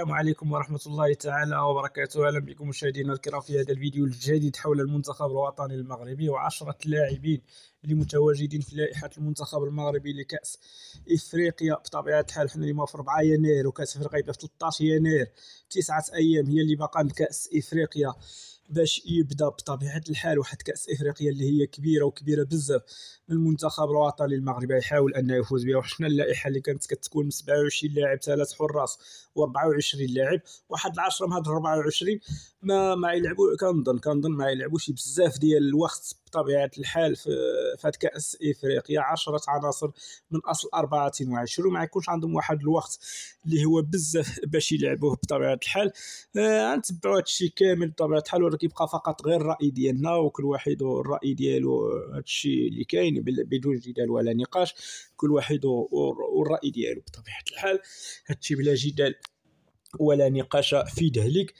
السلام عليكم ورحمة الله تعالى وبركاته أهلا بكم مشاهدينا الكرام في هذا الفيديو الجديد حول المنتخب الوطني المغربي وعشرة لاعبين المتواجدين في لائحة المنتخب المغربي لكأس إفريقيا بطبيعة الحال حنا اليوم في 4 يناير وكأس إفريقيا في 13 يناير تسعة أيام هي اللي باقا لكأس إفريقيا باش يبدا بطبيعه الحال واحد كاس افريقيا اللي هي كبيره وكبيره بزاف المنتخب الوطني المغربي يحاول انه يفوز بها وحنا اللائحه اللي كانت كتكون 27 لاعب ثلاث حراس و24 لاعب واحد 10 من هاد 24 ما ما يلعبوا كنظن كنظن ما يلعبوش بزاف ديال الوقت بطبيعه الحال في هاد كاس افريقيا 10 عناصر من اصل 24 وما يكونش عندهم واحد الوقت اللي هو بزاف باش يلعبوه بطبيعه الحال آه، غنتبعوا هذا الشيء كامل بطبيعه الحال ولكن كيبقى فقط غير الراي ديالنا وكل واحد الراي ديالو هذا الشيء اللي كاين بدون جدال ولا نقاش كل واحد والراي ديالو بطبيعه الحال هادشي بلا جدال ولا نقاش في ذلك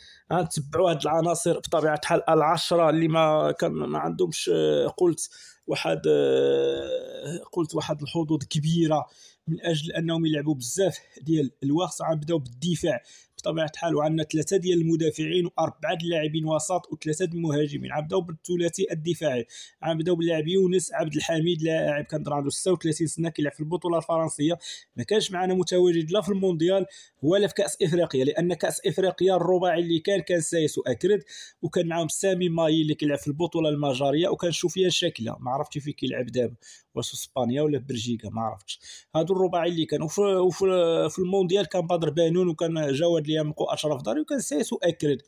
تبعوا هاد العناصر بطبيعه الحال العشره اللي ما كان ما عندهمش آه، قلت واحد آه، قلت واحد الحظوظ كبيره من اجل انهم يلعبوا بزاف ديال الوقت غنبداو بالدفاع بطبيعه الحال وعندنا ثلاثه ديال المدافعين واربعه اللاعبين وسط وثلاثه المهاجمين عبداو بالثلاثي الدفاعي عبداو باللاعب يونس عبد الحميد لاعب كان عنده 36 سنه كيلعب في البطوله الفرنسيه ما كانش معنا متواجد لا في المونديال ولا في كاس افريقيا لان كاس افريقيا الرباعي اللي كان كان سايس واكرد وكان معاهم سامي ماي اللي كيلعب في البطوله المجريه وكان فيها شكله ما عرفتش فين كيلعب دابا واش اسبانيا ولا بلجيكا ما عرفتش هادو الرباعي اللي كانوا في, وفي المونديال كان بدر بانون وكان جواد بليام قو اشرف داري وكان سايس اكريد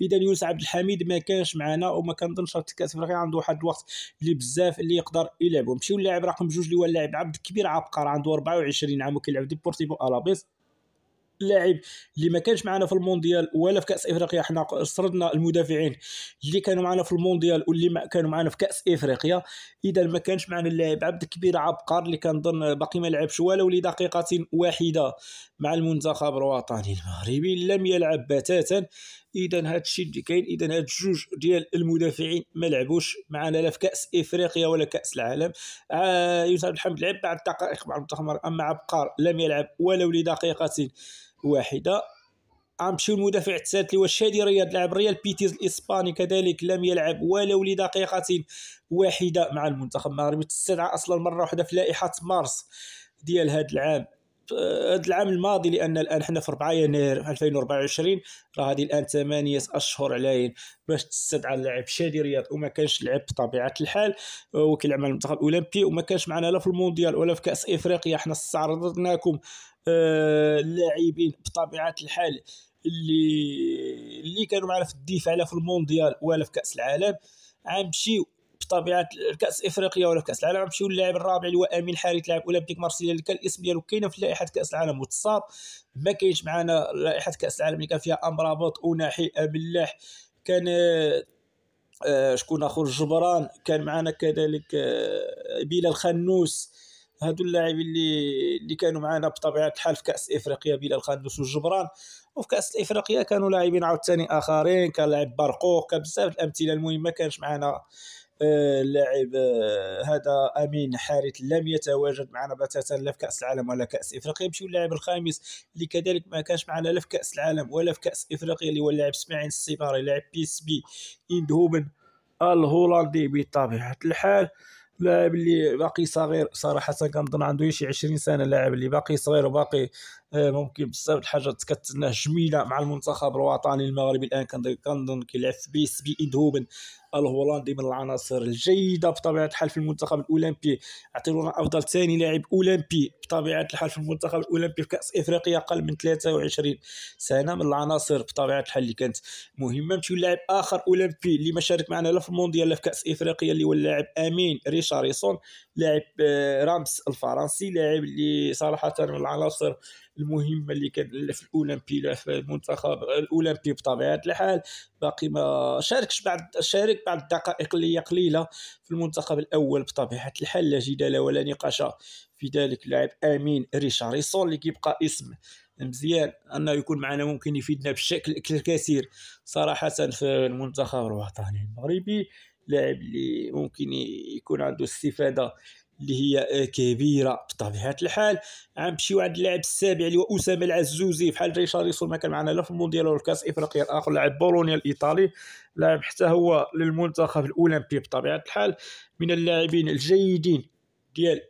اذا يونس عبد الحميد ما كانش معنا وما كنظنش كاس افريقيا عنده واحد الوقت اللي بزاف اللي يقدر يلعب ومشيو اللاعب رقم جوج اللي هو اللاعب عبد الكبير عبقر عنده 24 عام وكيلعب ديبورتيفو الابيس لاعب اللي ما كانش معنا في المونديال ولا في كاس افريقيا حنا سردنا المدافعين اللي كانوا معنا في المونديال واللي ما كانوا معنا في كاس افريقيا اذا ما كانش معنا اللاعب عبد الكبير عبقر اللي كنظن باقي ما لعبش ولو لدقيقه واحده مع المنتخب الوطني المغربي لم يلعب بتاتا اذا هذا الشيء اللي كاين اذا هاد الجوج ديال المدافعين ما لعبوش معنا لا في كاس افريقيا ولا كاس العالم آه يوسف الحمد لعب بعد دقائق مع المنتخب اما عبقار لم يلعب ولو لدقيقه واحدة غنمشيو الثالث اللي هو شادي رياض لاعب ريال بيتيز الاسباني كذلك لم يلعب ولو لدقيقة واحدة مع المنتخب المغربي تستدعى اصلا مرة واحدة في لائحة مارس ديال هذا العام هذا آه، العام الماضي لان الان حنا في 4 يناير 2024 راه هذه الان ثمانيه اشهر علاين باش تستدعى اللاعب شادي رياض وما كانش لعب بطبيعه الحال آه، وكيلعب مع المنتخب الاولمبي وما كانش معنا لا في المونديال ولا في كاس افريقيا حنا استعرضناكم آه، اللاعبين بطبيعه الحال اللي اللي كانوا معنا في الدفاع لا في المونديال ولا في كاس العالم غنمشيو بطبيعه كاس افريقيا ولا في كاس العالم غنمشيو اللاعب الرابع اللي هو امين حارث لاعب اولمبيك مارسيليا اللي كان الاسم ديالو كاين في لائحه كاس العالم وتصاب ما كاينش معنا لائحه كاس العالم اللي كان فيها امرابط وناحي ملاح كان آه، شكون اخر جبران كان معنا كذلك آه، بلال خنوس هادو اللاعبين اللي اللي كانوا معنا بطبيعه الحال في كاس افريقيا بلا خاندوس والجبران وفي كاس افريقيا كانوا لاعبين عاوتاني اخرين كان لاعب برقوق كان بزاف الامثله المهم كانش معنا آه، اللاعب آه، هذا امين حارث لم يتواجد معنا بتاتا لا في كاس العالم ولا كاس افريقيا نمشيو اللاعب الخامس اللي كذلك ما كانش معنا لا في كاس العالم ولا في كاس افريقيا اللي هو اللاعب اسماعيل السيباري لاعب بي اس بي اندهوبن الهولندي بطبيعه الحال لاعب اللي باقي صغير صراحه كنظن عنده شي 20 سنه لاعب اللي باقي صغير وباقي إيه، ممكن بزاف الحاجات كتسناه جميله مع المنتخب الوطني المغربي الان كنظن كيلعب بيس بإذهوبا الهولندي من العناصر الجيده بطبيعه الحال في المنتخب الاولمبي اعطيونا افضل ثاني لاعب اولمبي بطبيعه الحال في المنتخب الاولمبي في كاس افريقيا اقل من 23 سنه من العناصر بطبيعه الحال اللي كانت مهمه مشيو لاعب اخر اولمبي اللي ما شارك معنا لا في المونديال لا في كاس افريقيا اللي هو اللاعب امين ريشاريسون لاعب آه، رامس الفرنسي لاعب اللي صراحه من العناصر المهمه اللي كان في الاولمبي في المنتخب الاولمبي بطبيعه الحال باقي ما شاركش بعد شارك بعد دقائق اللي قليله في المنتخب الاول بطبيعه الحال لا جدال ولا نقاش في ذلك اللاعب امين ريشاريسون اللي كيبقى اسم مزيان انه يكون معنا ممكن يفيدنا بشكل كثير صراحه في المنتخب الوطني المغربي لاعب اللي ممكن يكون عنده استفاده اللي هي آه، كبيره بطبيعه الحال غنمشيو واحد اللاعب السابع اللي هو اسامه العزوزي بحال ريشارلسون ما كان معنا لا في المونديال ولا كاس افريقيا الاخر لاعب بولونيا الايطالي لاعب حتى هو للمنتخب الاولمبي بطبيعه الحال من اللاعبين الجيدين ديال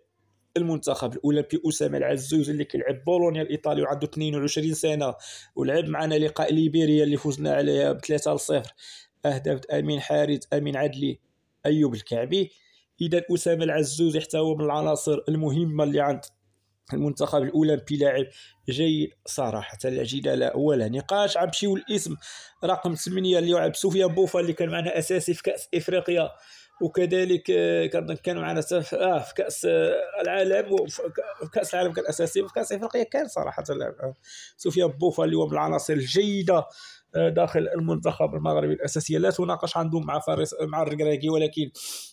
المنتخب الاولمبي اسامه العزوز اللي كيلعب بولونيا الايطالي وعنده 22 سنه ولعب معنا لقاء ليبيريا اللي فزنا عليها ب 3 0 أهداف أمين حارث أمين عدلي أيوب الكعبي إذا أسامة العزوزي حتى هو من العناصر المهمة اللي عند المنتخب الاولمبي لاعب جيد صراحه لا جدال ولا نقاش غنمشيو الاسم رقم 8 اللي يلعب سفيان بوفا اللي كان معنا اساسي في كاس افريقيا وكذلك كنظن كانوا معنا في كاس العالم وفي كاس العالم كان اساسي وفي كاس افريقيا كان صراحه آه، سفيان بوفا اليوم العناصر الجيده آه، داخل المنتخب المغربي الاساسيه لا تناقش عندهم مع فارس مع الركراكي ولكن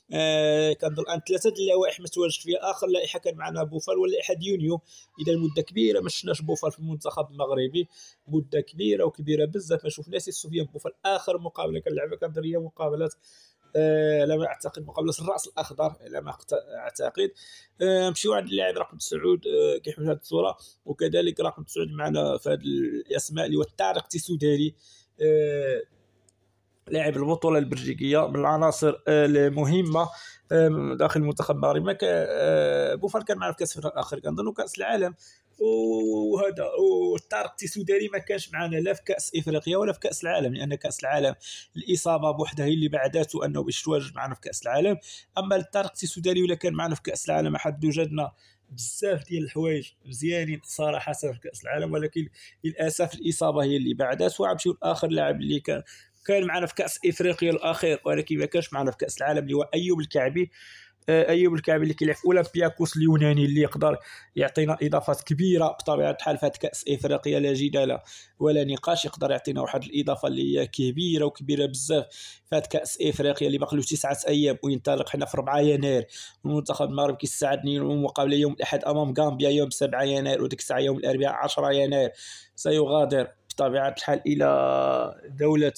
كان آه، كنظن ثلاثه اللوائح ما تواجد فيها اخر لائحه كان معنا بوفال واللائحه يونيو اذا مده كبيره ما شفناش بوفال في المنتخب المغربي مده كبيره وكبيره بزاف ما شفناش سفيان بوفال اخر مقابله كان كانت هي مقابله على آه، ما اعتقد مقابله الراس الاخضر على ما اعتقد آه، مشيو عند اللاعب رقم تسعود آه، كيحمل هذه الصوره وكذلك رقم تسعود معنا في هذه الاسماء اللي هو طارق تيسوداري لاعب البطوله البلجيكيه من العناصر المهمه داخل المنتخب المغربي بوفال كان معنا في كاس الاخر كنظن كاس العالم وهذا والطارق السوداني ما كانش معنا لا في كاس افريقيا ولا في كاس العالم لان كاس العالم الاصابه بوحدها هي اللي بعداته انه باش تواجد معنا في كاس العالم اما الطارق السوداني ولا كان معنا في كاس العالم حد وجدنا بزاف ديال الحوايج مزيانين صراحه في كاس العالم ولكن للاسف الاصابه هي اللي بعدات وغنمشيو لاخر لاعب اللي كان كان معنا في كاس افريقيا الاخير ولكن ما كانش معنا في كاس العالم اللي هو ايوب الكعبي آه، ايوب الكعب اللي كيلعب في اولمبياكوس اليوناني اللي يقدر يعطينا اضافات كبيره بطبيعه الحال فهاد كاس افريقيا لا جدال ولا نقاش يقدر يعطينا واحد الاضافه اللي هي كبيره وكبيره بزاف فهاد كاس افريقيا اللي باقي له تسعه ايام وينطلق حنا في 4 يناير المنتخب المغربي كيستعد للمقابله يوم الاحد امام غامبيا يوم 7 يناير وديك الساعه يوم الاربعاء 10 يناير سيغادر بطبيعه الحال الى دوله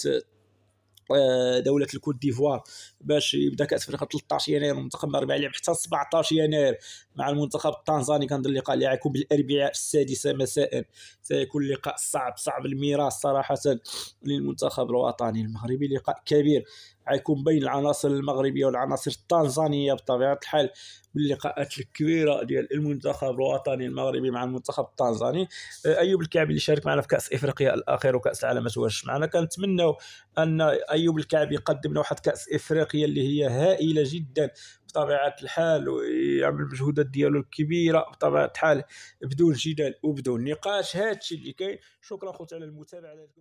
آه، دولة الكوت ديفوار باش يبدا كاس افريقيا 13 يناير المنتخب المغربي يلعب حتى 17 يناير مع المنتخب التنزاني كنظن اللقاء اللي غيكون بالاربعاء السادسه مساء سيكون لقاء صعب صعب الميراث صراحه للمنتخب الوطني المغربي لقاء كبير غيكون بين العناصر المغربيه والعناصر التنزانيه بطبيعه الحال باللقاءات الكبيره ديال المنتخب الوطني المغربي مع المنتخب التنزاني أه، ايوب الكعبي اللي شارك معنا في كاس افريقيا الاخير وكاس العالم ما تواجدش معنا كنتمناو ان ايوب الكعبي يقدم لنا واحد كاس افريقيا الافريقيه اللي هي هائله جدا بطبيعه الحال ويعمل المجهودات ديالو الكبيره بطبيعه الحال بدون جدال وبدون نقاش هادشي اللي كاين شكرا خوتي على المتابعه